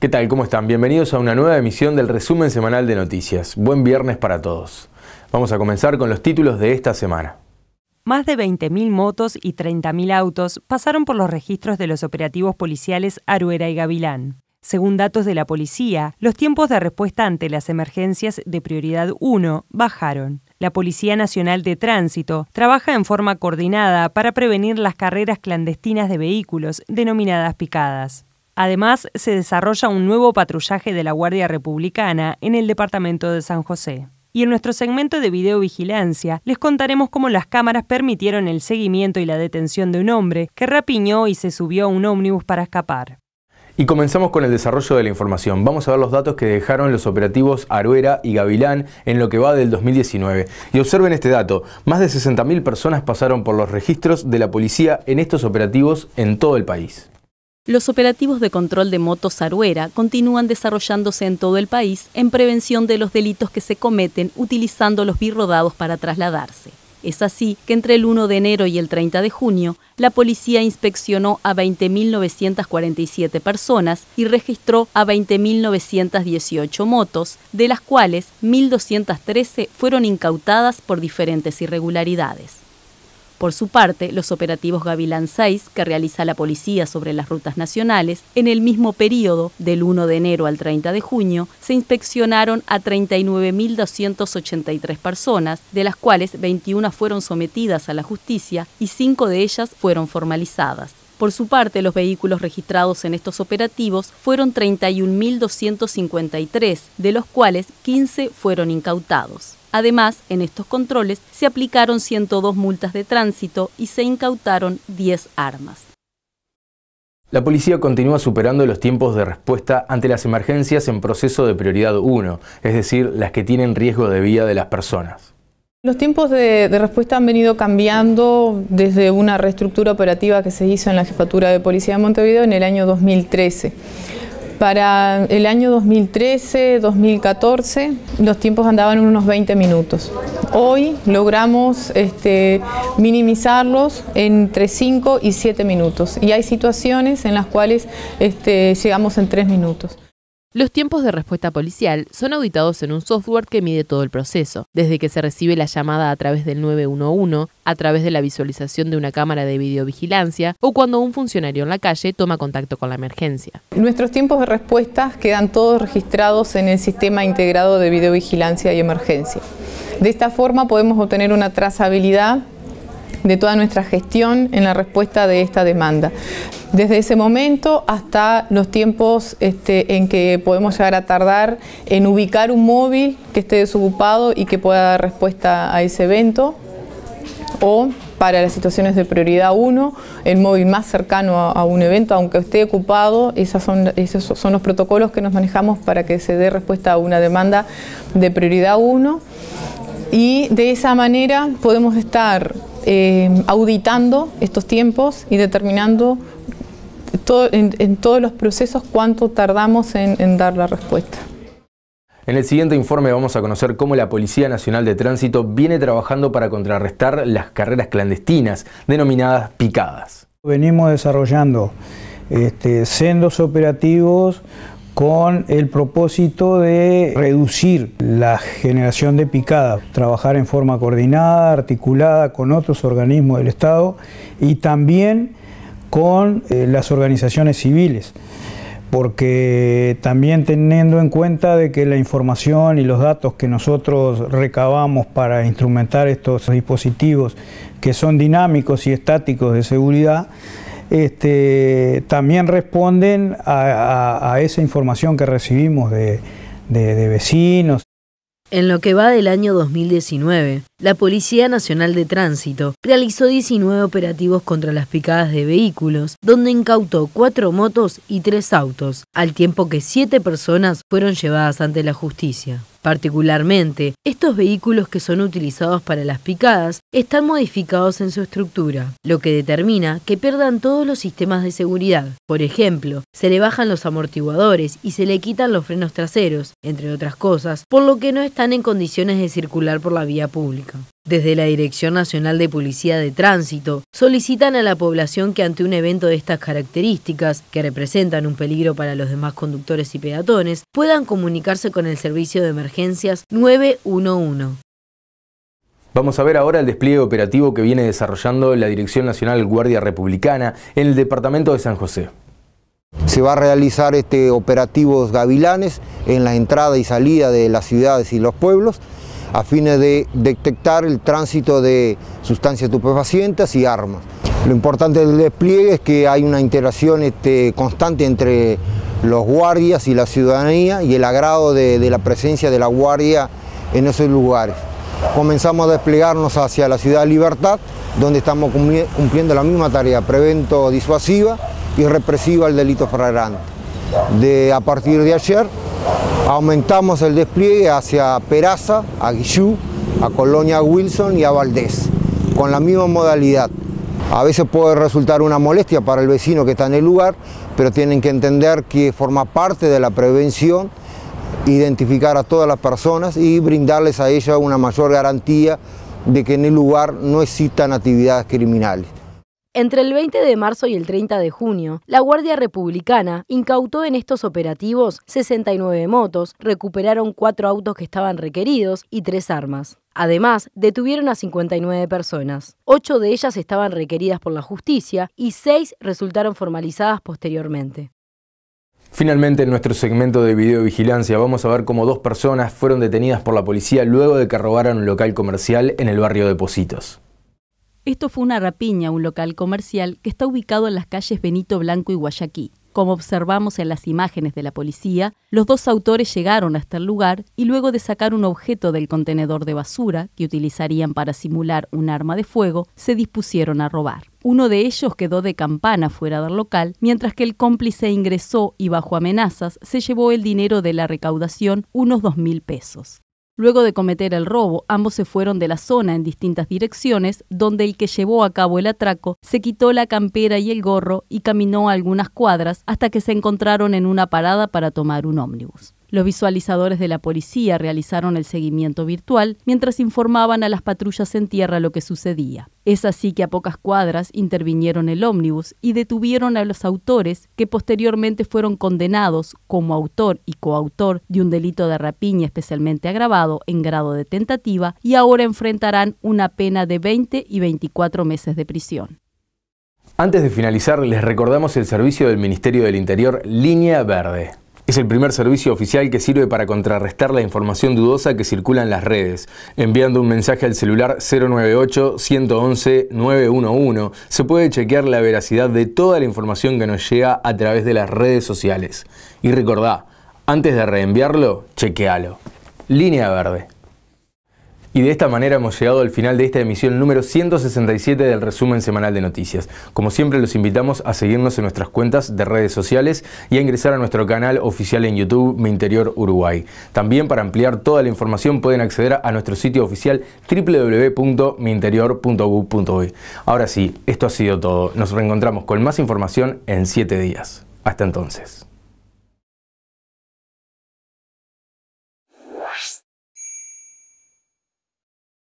¿Qué tal? ¿Cómo están? Bienvenidos a una nueva emisión del resumen semanal de noticias. Buen viernes para todos. Vamos a comenzar con los títulos de esta semana. Más de 20.000 motos y 30.000 autos pasaron por los registros de los operativos policiales Aruera y Gavilán. Según datos de la policía, los tiempos de respuesta ante las emergencias de prioridad 1 bajaron. La Policía Nacional de Tránsito trabaja en forma coordinada para prevenir las carreras clandestinas de vehículos, denominadas picadas. Además, se desarrolla un nuevo patrullaje de la Guardia Republicana en el departamento de San José. Y en nuestro segmento de videovigilancia les contaremos cómo las cámaras permitieron el seguimiento y la detención de un hombre que rapiñó y se subió a un ómnibus para escapar. Y comenzamos con el desarrollo de la información. Vamos a ver los datos que dejaron los operativos Aruera y Gavilán en lo que va del 2019. Y observen este dato. Más de 60.000 personas pasaron por los registros de la policía en estos operativos en todo el país. Los operativos de control de motos Aruera continúan desarrollándose en todo el país en prevención de los delitos que se cometen utilizando los birodados para trasladarse. Es así que entre el 1 de enero y el 30 de junio, la policía inspeccionó a 20.947 personas y registró a 20.918 motos, de las cuales 1.213 fueron incautadas por diferentes irregularidades. Por su parte, los operativos Gavilán 6, que realiza la policía sobre las rutas nacionales, en el mismo periodo, del 1 de enero al 30 de junio, se inspeccionaron a 39.283 personas, de las cuales 21 fueron sometidas a la justicia y 5 de ellas fueron formalizadas. Por su parte, los vehículos registrados en estos operativos fueron 31.253, de los cuales 15 fueron incautados. Además, en estos controles se aplicaron 102 multas de tránsito y se incautaron 10 armas. La policía continúa superando los tiempos de respuesta ante las emergencias en proceso de prioridad 1, es decir, las que tienen riesgo de vida de las personas. Los tiempos de, respuesta han venido cambiando desde una reestructura operativa que se hizo en la Jefatura de Policía de Montevideo en el año 2013. Para el año 2013-2014 los tiempos andaban en unos 20 minutos. Hoy logramos este, minimizarlos entre 5 y 7 minutos y hay situaciones en las cuales este, llegamos en 3 minutos. Los tiempos de respuesta policial son auditados en un software que mide todo el proceso, desde que se recibe la llamada a través del 911, a través de la visualización de una cámara de videovigilancia o cuando un funcionario en la calle toma contacto con la emergencia. Nuestros tiempos de respuesta quedan todos registrados en el sistema integrado de videovigilancia y emergencia. De esta forma podemos obtener una trazabilidad de toda nuestra gestión en la respuesta de esta demanda desde ese momento hasta los tiempos este, en que podemos llegar a tardar en ubicar un móvil que esté desocupado y que pueda dar respuesta a ese evento o para las situaciones de prioridad 1, el móvil más cercano a, un evento, aunque esté ocupado, esas son, esos son los protocolos que nos manejamos para que se dé respuesta a una demanda de prioridad 1 y de esa manera podemos estar eh, auditando estos tiempos y determinando en, todos los procesos cuánto tardamos en, dar la respuesta. En el siguiente informe vamos a conocer cómo la Policía Nacional de Tránsito viene trabajando para contrarrestar las carreras clandestinas, denominadas picadas. Venimos desarrollando este, sendos operativos con el propósito de reducir la generación de picadas, trabajar en forma coordinada, articulada con otros organismos del Estado y también con eh, las organizaciones civiles, porque también teniendo en cuenta de que la información y los datos que nosotros recabamos para instrumentar estos dispositivos que son dinámicos y estáticos de seguridad, este, también responden a, esa información que recibimos de vecinos. En lo que va del año 2019, la Policía Nacional de Tránsito realizó 19 operativos contra las picadas de vehículos, donde incautó cuatro motos y tres autos, al tiempo que siete personas fueron llevadas ante la justicia. Particularmente, estos vehículos que son utilizados para las picadas están modificados en su estructura, lo que determina que pierdan todos los sistemas de seguridad. Por ejemplo, se le bajan los amortiguadores y se le quitan los frenos traseros, entre otras cosas, por lo que no están en condiciones de circular por la vía pública. Desde la Dirección Nacional de Policía de Tránsito solicitan a la población que ante un evento de estas características, que representan un peligro para los demás conductores y peatones, puedan comunicarse con el servicio de emergencias 911. Vamos a ver ahora el despliegue operativo que viene desarrollando la Dirección Nacional Guardia Republicana en el departamento de San José. Se va a realizar este operativos gavilanes en la entrada y salida de las ciudades y los pueblos a fines de detectar el tránsito de sustancias estupefacientes y armas. Lo importante del despliegue es que hay una interacción este, constante entre los guardias y la ciudadanía y el agrado de, la presencia de la guardia en esos lugares. Comenzamos a desplegarnos hacia la ciudad de Libertad, donde estamos cumpliendo la misma tarea, prevento disuasiva y represiva al delito flagrante. De, a partir de ayer Aumentamos el despliegue hacia Peraza, a Guillú, a Colonia Wilson y a Valdés, con la misma modalidad. A veces puede resultar una molestia para el vecino que está en el lugar, pero tienen que entender que forma parte de la prevención identificar a todas las personas y brindarles a ellas una mayor garantía de que en el lugar no existan actividades criminales. Entre el 20 de marzo y el 30 de junio, la Guardia Republicana incautó en estos operativos 69 motos, recuperaron cuatro autos que estaban requeridos y tres armas. Además, detuvieron a 59 personas. Ocho de ellas estaban requeridas por la justicia y seis resultaron formalizadas posteriormente. Finalmente, en nuestro segmento de videovigilancia vamos a ver cómo dos personas fueron detenidas por la policía luego de que robaran un local comercial en el barrio de Positos. Esto fue una rapiña, un local comercial que está ubicado en las calles Benito Blanco y Guayaquil. Como observamos en las imágenes de la policía, los dos autores llegaron hasta el lugar y luego de sacar un objeto del contenedor de basura que utilizarían para simular un arma de fuego, se dispusieron a robar. Uno de ellos quedó de campana fuera del local, mientras que el cómplice ingresó y bajo amenazas se llevó el dinero de la recaudación, unos dos mil pesos. Luego de cometer el robo, ambos se fueron de la zona en distintas direcciones, donde el que llevó a cabo el atraco se quitó la campera y el gorro y caminó algunas cuadras hasta que se encontraron en una parada para tomar un ómnibus. Los visualizadores de la policía realizaron el seguimiento virtual mientras informaban a las patrullas en tierra lo que sucedía. Es así que a pocas cuadras intervinieron el ómnibus y detuvieron a los autores que posteriormente fueron condenados como autor y coautor de un delito de rapiña especialmente agravado en grado de tentativa y ahora enfrentarán una pena de 20 y 24 meses de prisión. Antes de finalizar, les recordamos el servicio del Ministerio del Interior Línea Verde. Es el primer servicio oficial que sirve para contrarrestar la información dudosa que circula en las redes, enviando un mensaje al celular 098-111-911. Se puede chequear la veracidad de toda la información que nos llega a través de las redes sociales. Y recordá, antes de reenviarlo, chequealo. Línea verde. Y de esta manera hemos llegado al final de esta emisión número 167 del resumen semanal de noticias. Como siempre los invitamos a seguirnos en nuestras cuentas de redes sociales y a ingresar a nuestro canal oficial en YouTube Mi Interior Uruguay. También para ampliar toda la información pueden acceder a nuestro sitio oficial www.miinterior.gov.uy. Ahora sí, esto ha sido todo. Nos reencontramos con más información en 7 días. Hasta entonces.